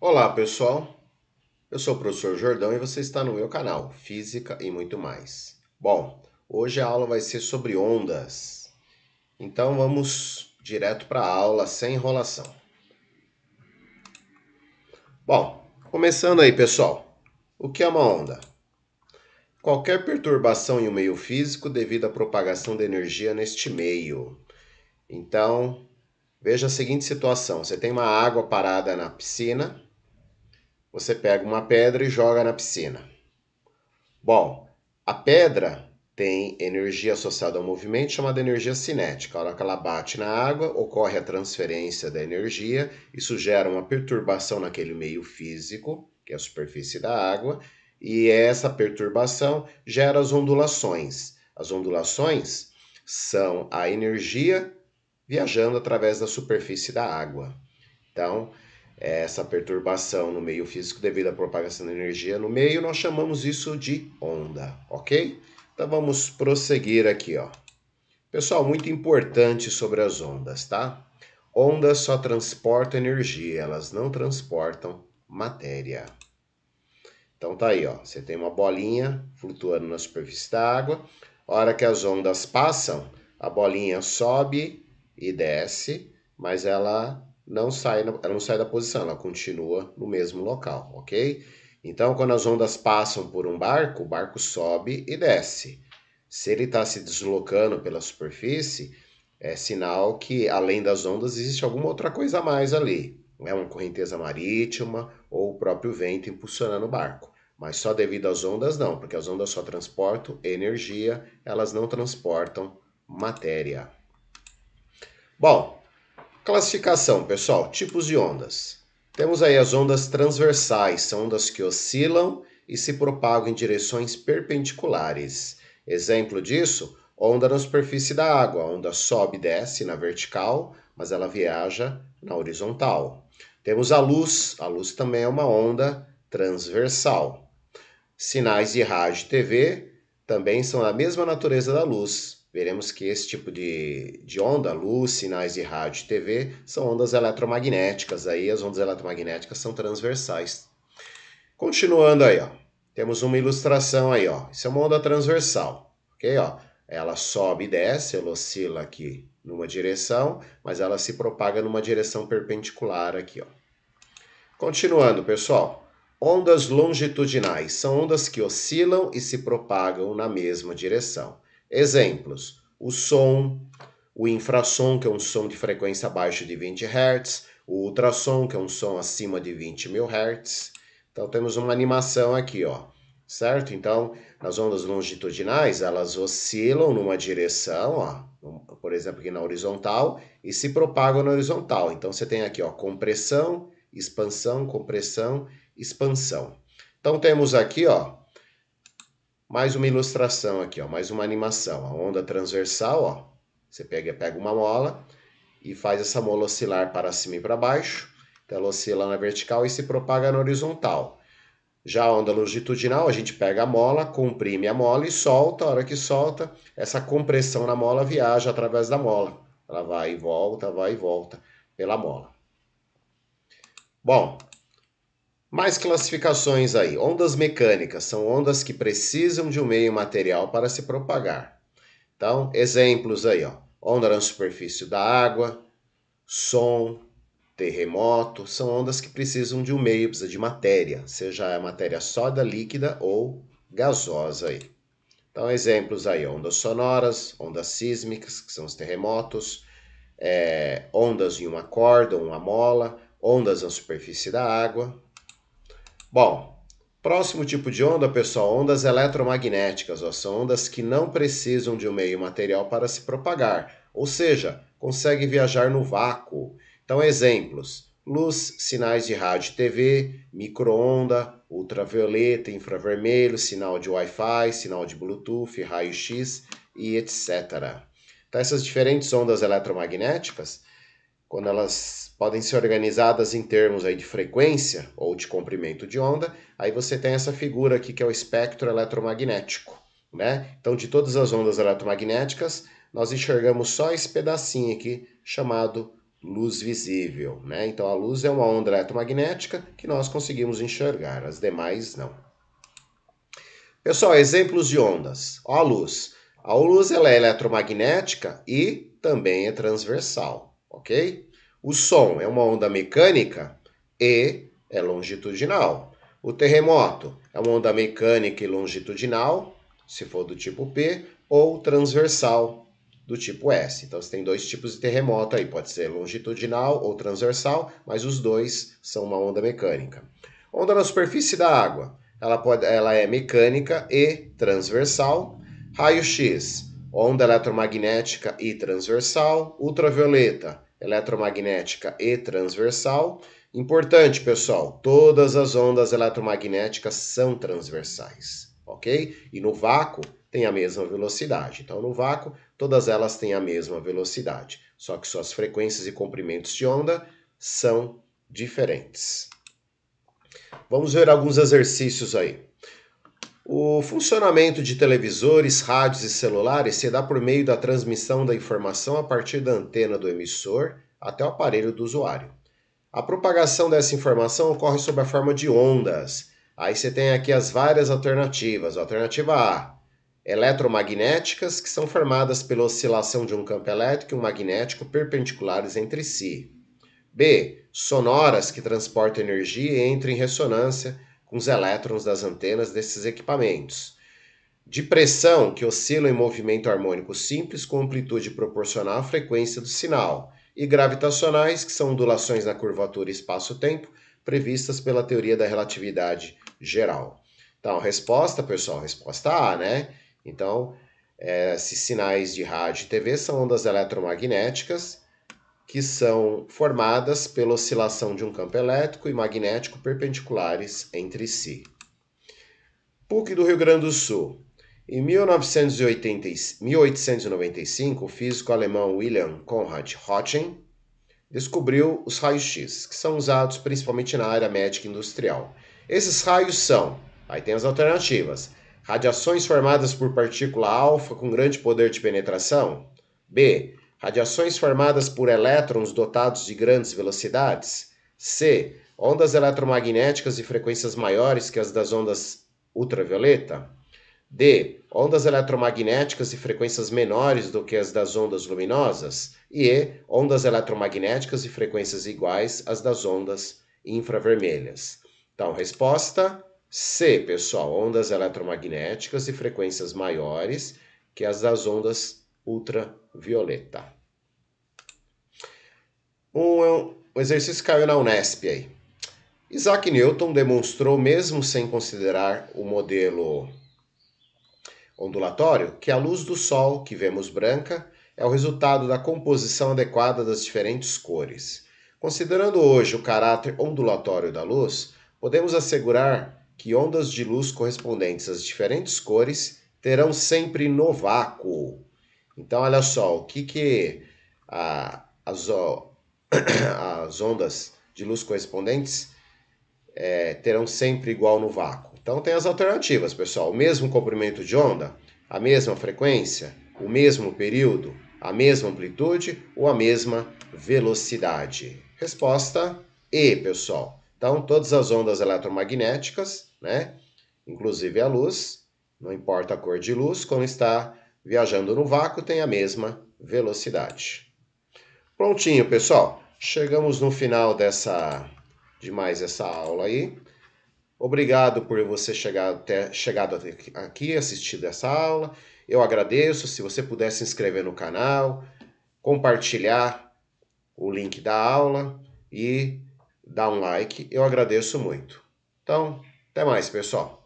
Olá pessoal, eu sou o professor Jordão e você está no meu canal Física e muito mais. Bom, hoje a aula vai ser sobre ondas, então vamos direto para a aula sem enrolação. Bom, começando aí pessoal, o que é uma onda? Qualquer perturbação em um meio físico devido à propagação de energia neste meio. Então, veja a seguinte situação: você tem uma água parada na piscina você pega uma pedra e joga na piscina. Bom, a pedra tem energia associada ao movimento chamada energia cinética. A hora que ela bate na água, ocorre a transferência da energia, isso gera uma perturbação naquele meio físico, que é a superfície da água, e essa perturbação gera as ondulações. As ondulações são a energia viajando através da superfície da água. Então, é, essa perturbação no meio físico devido à propagação da energia no meio, nós chamamos isso de onda, ok? Então vamos prosseguir aqui, ó. Pessoal, muito importante sobre as ondas, tá? Ondas só transportam energia, elas não transportam matéria. Então tá aí, ó. Você tem uma bolinha flutuando na superfície da água. A hora que as ondas passam, a bolinha sobe e desce, mas ela não sai, ela não sai da posição, ela continua no mesmo local, ok? Então, quando as ondas passam por um barco, o barco sobe e desce. Se ele está se deslocando pela superfície, é sinal que além das ondas existe alguma outra coisa a mais ali. É uma correnteza marítima ou o próprio vento impulsionando o barco. Mas só devido às ondas, não, porque as ondas só transportam energia, elas não transportam matéria. Bom, Classificação, pessoal, tipos de ondas. Temos aí as ondas transversais, são ondas que oscilam e se propagam em direções perpendiculares. Exemplo disso, onda na superfície da água. A onda sobe e desce na vertical, mas ela viaja na horizontal. Temos a luz, a luz também é uma onda transversal. Sinais de rádio e TV também são da mesma natureza da luz, veremos que esse tipo de, de onda, luz, sinais de rádio e TV, são ondas eletromagnéticas. Aí as ondas eletromagnéticas são transversais. Continuando aí, ó, temos uma ilustração aí, ó. Isso é uma onda transversal, ok? Ó, ela sobe e desce, ela oscila aqui numa direção, mas ela se propaga numa direção perpendicular aqui, ó. Continuando, pessoal. Ondas longitudinais são ondas que oscilam e se propagam na mesma direção. Exemplos: o som, o infrassom, que é um som de frequência abaixo de 20 Hz, o ultrassom, que é um som acima de 20 mil Hz. Então temos uma animação aqui, ó, certo? Então, as ondas longitudinais, elas oscilam numa direção, ó, por exemplo, aqui na horizontal, e se propagam na horizontal. Então você tem aqui, ó, compressão, expansão, compressão, expansão. Então temos aqui, ó, mais uma ilustração aqui, ó, mais uma animação. A onda transversal, ó, você pega, pega uma mola e faz essa mola oscilar para cima e para baixo. Então, ela oscila na vertical e se propaga na horizontal. Já a onda longitudinal, a gente pega a mola, comprime a mola e solta. A hora que solta, essa compressão na mola viaja através da mola. Ela vai e volta, vai e volta pela mola. Bom, mais classificações aí. Ondas mecânicas são ondas que precisam de um meio material para se propagar. Então, exemplos aí, ó. Onda na superfície da água, som, terremoto, são ondas que precisam de um meio, precisa de matéria, seja a matéria sólida, líquida ou gasosa aí. Então, exemplos aí, ondas sonoras, ondas sísmicas, que são os terremotos, é, ondas em uma corda, uma mola, ondas na superfície da água, Bom, próximo tipo de onda, pessoal, ondas eletromagnéticas, ó, são ondas que não precisam de um meio material para se propagar, ou seja, consegue viajar no vácuo. Então, exemplos: luz, sinais de rádio e TV, microonda, ultravioleta, infravermelho, sinal de Wi-Fi, sinal de Bluetooth, raio-x e etc. Então, essas diferentes ondas eletromagnéticas quando elas podem ser organizadas em termos aí de frequência ou de comprimento de onda, aí você tem essa figura aqui que é o espectro eletromagnético, né? Então, de todas as ondas eletromagnéticas, nós enxergamos só esse pedacinho aqui chamado luz visível, né? Então, a luz é uma onda eletromagnética que nós conseguimos enxergar, as demais não. Pessoal, exemplos de ondas. Ó a luz. A luz ela é eletromagnética e também é transversal ok? O som é uma onda mecânica e é longitudinal. O terremoto é uma onda mecânica e longitudinal, se for do tipo P, ou transversal do tipo S. Então você tem dois tipos de terremoto aí, pode ser longitudinal ou transversal, mas os dois são uma onda mecânica. Onda na superfície da água, ela, pode, ela é mecânica e transversal. Raio-X, onda eletromagnética e transversal. Ultravioleta, eletromagnética e transversal. Importante, pessoal, todas as ondas eletromagnéticas são transversais, ok? E no vácuo tem a mesma velocidade. Então, no vácuo, todas elas têm a mesma velocidade, só que suas frequências e comprimentos de onda são diferentes. Vamos ver alguns exercícios aí. O funcionamento de televisores, rádios e celulares se dá por meio da transmissão da informação a partir da antena do emissor até o aparelho do usuário. A propagação dessa informação ocorre sob a forma de ondas. Aí você tem aqui as várias alternativas. Alternativa A: eletromagnéticas, que são formadas pela oscilação de um campo elétrico e um magnético perpendiculares entre si. B: sonoras, que transportam energia e entram em ressonância com os elétrons das antenas desses equipamentos, de pressão que oscila em movimento harmônico simples com amplitude proporcional à frequência do sinal, e gravitacionais, que são ondulações na curvatura espaço-tempo previstas pela teoria da relatividade geral. Então, resposta, pessoal, resposta A, né? Então, é, esses sinais de rádio e TV são ondas eletromagnéticas que são formadas pela oscilação de um campo elétrico e magnético perpendiculares entre si. PUC do Rio Grande do Sul. Em 1895, o físico alemão William Conrad Röntgen descobriu os raios-x, que são usados principalmente na área médica industrial. Esses raios são, aí tem as alternativas, radiações formadas por partícula alfa com grande poder de penetração, B, Radiações formadas por elétrons dotados de grandes velocidades. C. Ondas eletromagnéticas de frequências maiores que as das ondas ultravioleta. D. Ondas eletromagnéticas de frequências menores do que as das ondas luminosas. E Ondas eletromagnéticas de frequências iguais às das ondas infravermelhas. Então, resposta C, pessoal. Ondas eletromagnéticas de frequências maiores que as das ondas ultravioleta. Um, é um exercício caiu na Unesp aí. Isaac Newton demonstrou, mesmo sem considerar o modelo ondulatório, que a luz do Sol, que vemos branca, é o resultado da composição adequada das diferentes cores. Considerando hoje o caráter ondulatório da luz, podemos assegurar que ondas de luz correspondentes às diferentes cores terão sempre no vácuo então, olha só, o que, que a, as, as ondas de luz correspondentes é, terão sempre igual no vácuo? Então, tem as alternativas, pessoal. O mesmo comprimento de onda, a mesma frequência, o mesmo período, a mesma amplitude ou a mesma velocidade? Resposta E, pessoal. Então, todas as ondas eletromagnéticas, né, inclusive a luz, não importa a cor de luz, quando está viajando no vácuo tem a mesma velocidade. Prontinho, pessoal. Chegamos no final dessa de mais essa aula aí. Obrigado por você chegar até, chegado até aqui, assistido essa aula. Eu agradeço. Se você puder se inscrever no canal, compartilhar o link da aula e dar um like, eu agradeço muito. Então, até mais, pessoal.